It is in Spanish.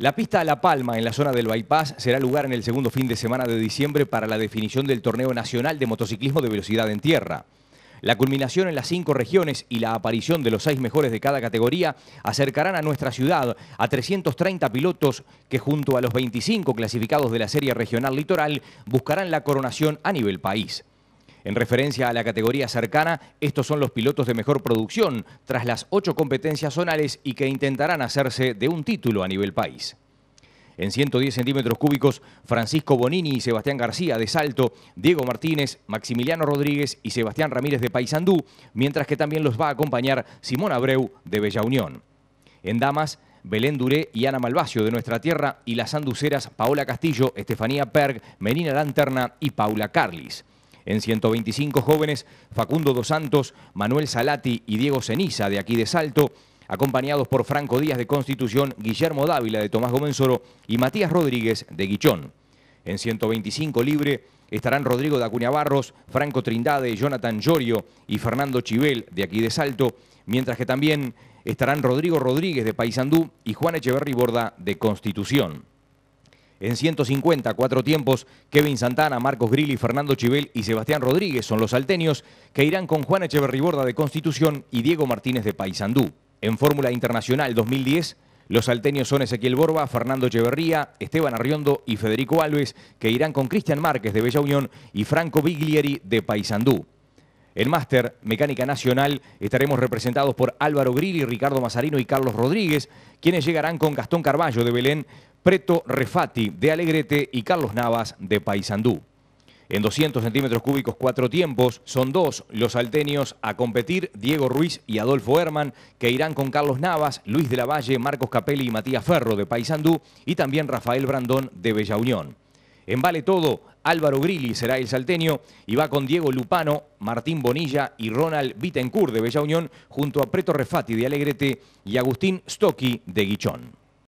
La pista La Palma en la zona del Bypass será lugar en el segundo fin de semana de diciembre para la definición del Torneo Nacional de Motociclismo de Velocidad en Tierra. La culminación en las cinco regiones y la aparición de los seis mejores de cada categoría acercarán a nuestra ciudad a 330 pilotos que junto a los 25 clasificados de la Serie Regional Litoral buscarán la coronación a nivel país. En referencia a la categoría cercana, estos son los pilotos de mejor producción tras las ocho competencias zonales y que intentarán hacerse de un título a nivel país. En 110 centímetros cúbicos, Francisco Bonini y Sebastián García de Salto, Diego Martínez, Maximiliano Rodríguez y Sebastián Ramírez de Paysandú, mientras que también los va a acompañar Simón Abreu de Bella Unión. En damas, Belén Duré y Ana Malvacio de Nuestra Tierra y las anduceras Paola Castillo, Estefanía Perg, Menina Lanterna y Paula Carlis. En 125 jóvenes, Facundo Dos Santos, Manuel Salati y Diego Ceniza, de aquí de Salto, acompañados por Franco Díaz de Constitución, Guillermo Dávila de Tomás Soro y Matías Rodríguez de Guichón. En 125 libre estarán Rodrigo de Acuñabarros, Franco Trindade, Jonathan Llorio y Fernando Chivel de aquí de Salto, mientras que también estarán Rodrigo Rodríguez de Paisandú y Juan Echeverri Borda de Constitución. En 150, cuatro tiempos, Kevin Santana, Marcos Grilli, Fernando Chivel y Sebastián Rodríguez son los salteños que irán con Juan Borda de Constitución y Diego Martínez de Paysandú. En Fórmula Internacional 2010, los salteños son Ezequiel Borba, Fernando Echeverría, Esteban Arriondo y Federico Alves, que irán con Cristian Márquez de Bella Unión y Franco Biglieri de Paysandú. El Máster Mecánica Nacional estaremos representados por Álvaro Grilli, Ricardo Mazarino y Carlos Rodríguez, quienes llegarán con Gastón Carballo de Belén, Preto Refati de Alegrete y Carlos Navas de Paysandú. En 200 centímetros cúbicos, cuatro tiempos, son dos los salteños a competir, Diego Ruiz y Adolfo Herman, que irán con Carlos Navas, Luis de la Valle, Marcos Capelli y Matías Ferro de Paysandú, y también Rafael Brandón de Bella Unión. En Vale Todo, Álvaro Grilli será el salteño y va con Diego Lupano, Martín Bonilla y Ronald Bittencourt de Bella Unión, junto a Preto Refati de Alegrete y Agustín Stoki de Guichón.